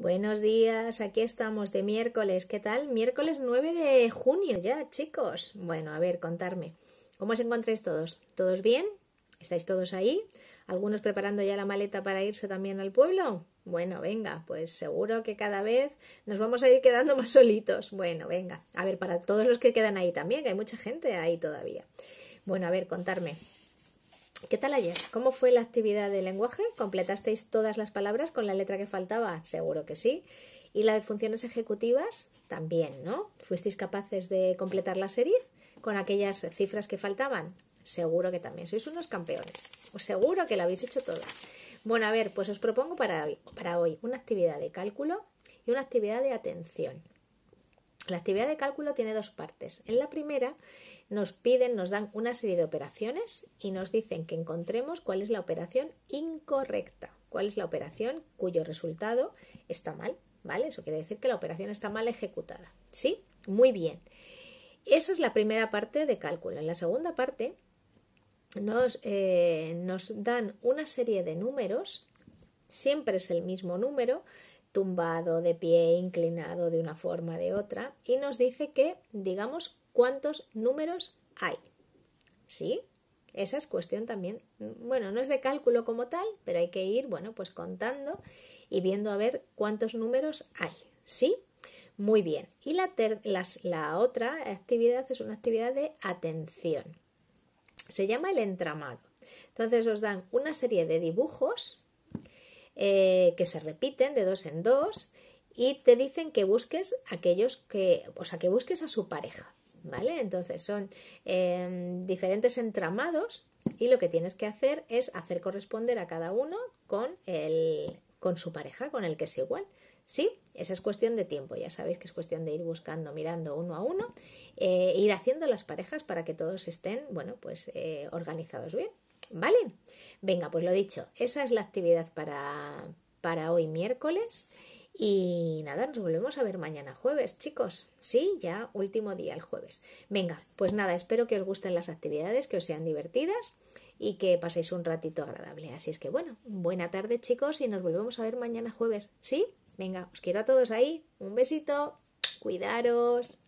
Buenos días, aquí estamos de miércoles. ¿Qué tal? Miércoles 9 de junio ya, chicos. Bueno, a ver, contarme. ¿Cómo os encontráis todos? ¿Todos bien? ¿Estáis todos ahí? ¿Algunos preparando ya la maleta para irse también al pueblo? Bueno, venga, pues seguro que cada vez nos vamos a ir quedando más solitos. Bueno, venga. A ver, para todos los que quedan ahí también, que hay mucha gente ahí todavía. Bueno, a ver, contarme. ¿Qué tal ayer? ¿Cómo fue la actividad de lenguaje? ¿Completasteis todas las palabras con la letra que faltaba? Seguro que sí. ¿Y la de funciones ejecutivas? También, ¿no? ¿Fuisteis capaces de completar la serie con aquellas cifras que faltaban? Seguro que también. Sois unos campeones. Pues seguro que la habéis hecho toda. Bueno, a ver, pues os propongo para hoy una actividad de cálculo y una actividad de atención. La actividad de cálculo tiene dos partes. En la primera nos piden, nos dan una serie de operaciones y nos dicen que encontremos cuál es la operación incorrecta, cuál es la operación cuyo resultado está mal, ¿vale? Eso quiere decir que la operación está mal ejecutada, ¿sí? Muy bien. Esa es la primera parte de cálculo. En la segunda parte nos, eh, nos dan una serie de números, siempre es el mismo número, tumbado, de pie, inclinado de una forma, de otra, y nos dice que digamos cuántos números hay. ¿Sí? Esa es cuestión también, bueno, no es de cálculo como tal, pero hay que ir, bueno, pues contando y viendo a ver cuántos números hay. ¿Sí? Muy bien. Y la, la otra actividad es una actividad de atención. Se llama el entramado. Entonces os dan una serie de dibujos eh, que se repiten de dos en dos y te dicen que busques aquellos que, o sea, que busques a su pareja, ¿vale? Entonces son em, diferentes entramados y lo que tienes que hacer es hacer corresponder a cada uno con, el, con su pareja, con el que es igual. Sí, esa es cuestión de tiempo, ya sabéis que es cuestión de ir buscando, mirando uno a uno, eh, ir haciendo las parejas para que todos estén, bueno, pues eh, organizados bien, ¿vale? Venga, pues lo dicho, esa es la actividad para, para hoy miércoles. Y nada, nos volvemos a ver mañana jueves, chicos. Sí, ya último día el jueves. Venga, pues nada, espero que os gusten las actividades, que os sean divertidas y que paséis un ratito agradable. Así es que bueno, buena tarde chicos y nos volvemos a ver mañana jueves. ¿Sí? Venga, os quiero a todos ahí. Un besito. Cuidaros.